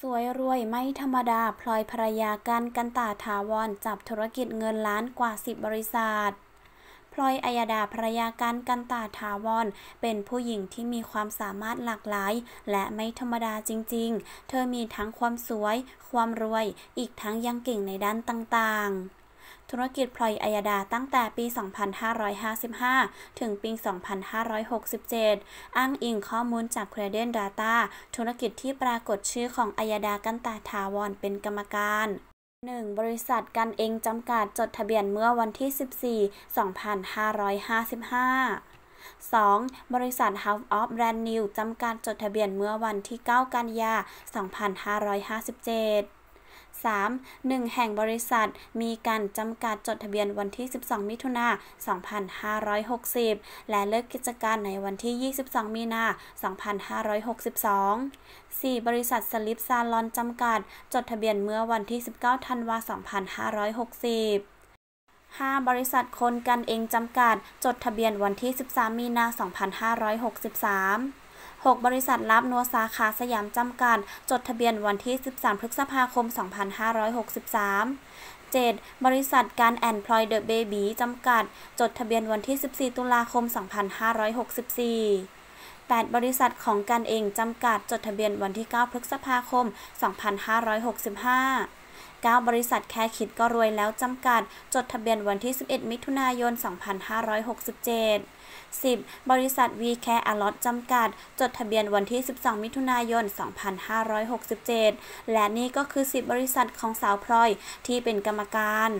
สวยรวยไม่ธรรมดา พลอยภรรยาการกันตาถาวรจับธุรกิจเงินล้านกว่า 10 บริษัทพลอยอัยดาภรรยาการกันตาถาวร เป็นผู้หญิงที่มีความสามารถหลากหลาย และไม่ธรรมดาจริง ๆ เธอมีทั้งความสวย ความรวย อีกทั้งยัง เก่งในด้านต่างๆธุรกิจพลอยอายดาตั้งแต่ปี 2555 ถึงปี 2567 อ้างอิงข้อมูลจาก c r e d e n Data ธุรกิจที่ปรากฏชื่อของอายดากันตาทาวรเป็นกรรมการ 1. บริษัทกันเองจำกัดจดทะเบียนเมื่อวันที่ 14 2555 2. บริษัท House of Brand New จำกัดจดทะเบียนเมื่อวันที่ 9 กันยา 2557 3. 1แห่งบริษัทมีการจำกัดจดทะเบียนวันที่ 12 มิถุนา2560 และเลิกกิจการในวันที่22มีนา2562 4. บริษัทสลิปซาลอนจำกัด จดทะเบียนเมื่อวันที่ 19ธันวา2560 5. บริษัทคนกันเองจำกัดจดทะเบียนวันที่ 13 มีนา2563 6บริษัทรับนัวสาขาสยาม จำกัด จดทะเบียนวันที่ 13 พฤษภาคม 2563 7. บริษัทการแอนพลอยเดอะเบบีจำกัด จดทะเบียนวันที่ 14 ตุลาคม 2564 8 บริษัทของกันเองจำกัด จดทะเบียนวันที่ 9พฤษภาคม 2565 9บริษัทแค่คิดก็รวยแล้วจำกัด จดทะเบียนวันที่ 11 มิถุนายน 2567 10. บริษัท v c a r e a l o t จำกัด จดทะเบียนวันที่ 12 มิถุนายน 2567 และนี่ก็คือ 10 บริษัทของสาวพลอยที่เป็นกรรมการ